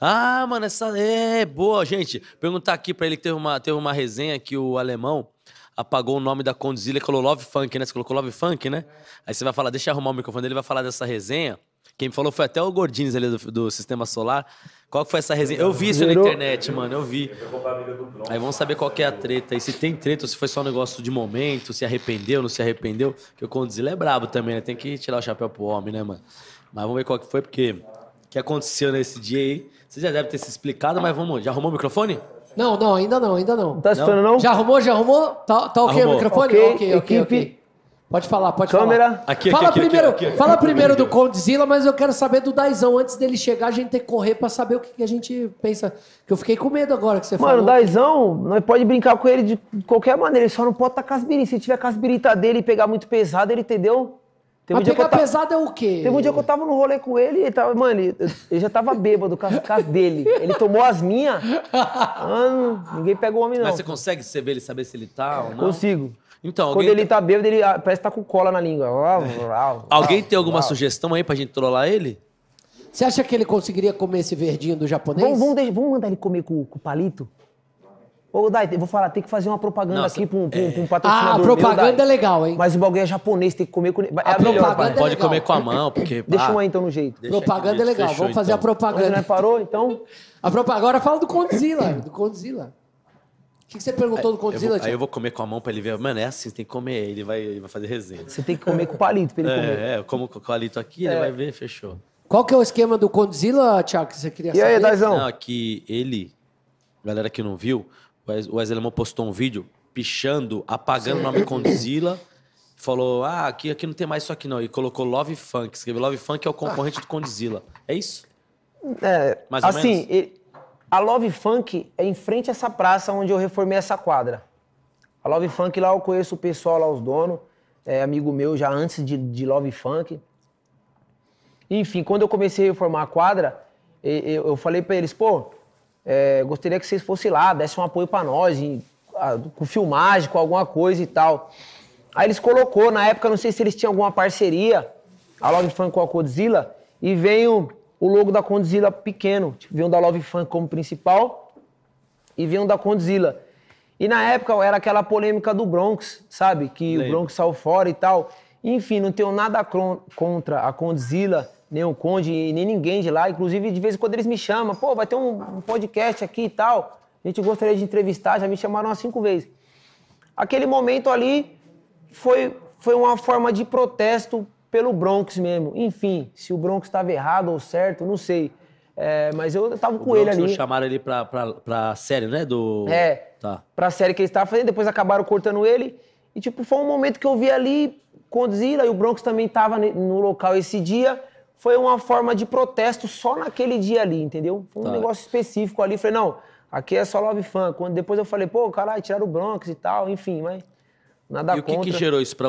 Ah, mano, essa é boa, gente. Perguntar aqui pra ele que teve uma, teve uma resenha que o alemão apagou o nome da Condzilla e colocou Love Funk, né? Você colocou Love Funk, né? Aí você vai falar, deixa eu arrumar o microfone dele, vai falar dessa resenha. Quem falou foi até o Gordines ali do, do Sistema Solar. Qual que foi essa resenha? Eu vi isso na internet, mano, eu vi. Aí vamos saber qual que é a treta. E se tem treta, ou se foi só um negócio de momento, se arrependeu, não se arrependeu. Porque o Condzilla é brabo também, né? Tem que tirar o chapéu pro homem, né, mano? Mas vamos ver qual que foi, porque que aconteceu nesse dia aí. Você já deve ter se explicado, mas vamos. Já arrumou o microfone? Não, não, ainda não, ainda não. Não tá esperando, não? Já arrumou, já arrumou? Tá, tá ok o microfone? Ok, ok, ok. Pode falar, pode Câmera. falar. Aqui, fala aqui, primeiro, aqui, aqui, fala primeiro do Condzilla, mas eu quero saber do Daizão. Antes dele chegar, a gente tem que correr pra saber o que, que a gente pensa. Que eu fiquei com medo agora que você Mano, falou. Mano, o Daizão, nós pode brincar com ele de qualquer maneira, ele só não pode estar tá casbirim. Se tiver casbirita dele e pegar muito pesado, ele entendeu? Teve mas um pegar pesado é o quê? Teve um dia que eu tava no rolê com ele e ele tava, mano, ele, já tava bêbado com as dele. Ele tomou as minhas. Mano, ninguém pega o homem, não. Mas você consegue ver ele saber se ele tá ou não? Consigo. Então, Quando ele tá bêbado, ele ah, parece que tá com cola na língua. alguém tem alguma sugestão aí pra gente trollar ele? Você acha que ele conseguiria comer esse verdinho do japonês? Vamos, vamos, vamos mandar ele comer com, com palito? Ô, Dai, vou falar, tem que fazer uma propaganda Nossa, aqui pra um, é. um, patrocinador. Ah, propaganda meu, é legal, hein? Mas o bagulho é japonês, tem que comer com. É a, a melhor, é Pode comer com a mão, porque. Deixa uma então, no jeito. propaganda é legal, Fechou, vamos fazer então. a é, propaganda. Não parou, então? A propaganda. Agora fala do Godzilla, do Godzilla. O que, que você perguntou aí, do Condzilla, Aí eu vou comer com a mão pra ele ver. Mano, é assim, você tem que comer, ele vai, ele vai fazer resenha. Você tem que comer com o palito pra ele é, comer. É, eu como com o palito aqui, ele é. vai ver, fechou. Qual que é o esquema do Godzilla, Tiago, que você queria e saber? E aí, Daizão? Não, que ele, galera que não viu, o Wesley Lemon postou um vídeo pichando, apagando Sim. o nome Condzilla. Falou, ah, aqui, aqui não tem mais isso aqui não. E colocou Love Funk. Escreveu Love Funk é o concorrente do Condzilla. É isso? É, mais assim, a Love Funk é em frente a essa praça onde eu reformei essa quadra. A Love Funk lá eu conheço o pessoal lá, os donos. É amigo meu já antes de, de Love Funk. Enfim, quando eu comecei a reformar a quadra, eu, eu falei para eles, pô, é, gostaria que vocês fossem lá, dessem um apoio para nós, em, a, com filmagem, com alguma coisa e tal. Aí eles colocou, na época, não sei se eles tinham alguma parceria, a Love Fun com a Godzilla, e veio o logo da Godzilla pequeno. Tipo, veio um da Love Fun como principal e veio um da Godzilla. E na época era aquela polêmica do Bronx, sabe? Que o Bronx saiu fora e tal. Enfim, não tenho nada contra a Condzilla nem o Conde, nem ninguém de lá. Inclusive, de vez em quando eles me chamam, pô, vai ter um, um podcast aqui e tal. A gente gostaria de entrevistar, já me chamaram umas cinco vezes. Aquele momento ali foi, foi uma forma de protesto pelo Bronx mesmo. Enfim, se o Bronx estava errado ou certo, não sei. É, mas eu tava o com Bronx ele ali. chamaram ele pra, pra, pra série, né? Do... É. Tá. Pra série que ele estava fazendo, depois acabaram cortando ele. E, tipo, foi um momento que eu vi ali conduzir, e o Bronx também tava no local esse dia foi uma forma de protesto só naquele dia ali, entendeu? Foi um tá. negócio específico ali. Falei, não, aqui é só Love Fan. Quando depois eu falei, pô, caralho, tiraram o Bronx e tal, enfim, mas nada e contra. E o que, que gerou isso pra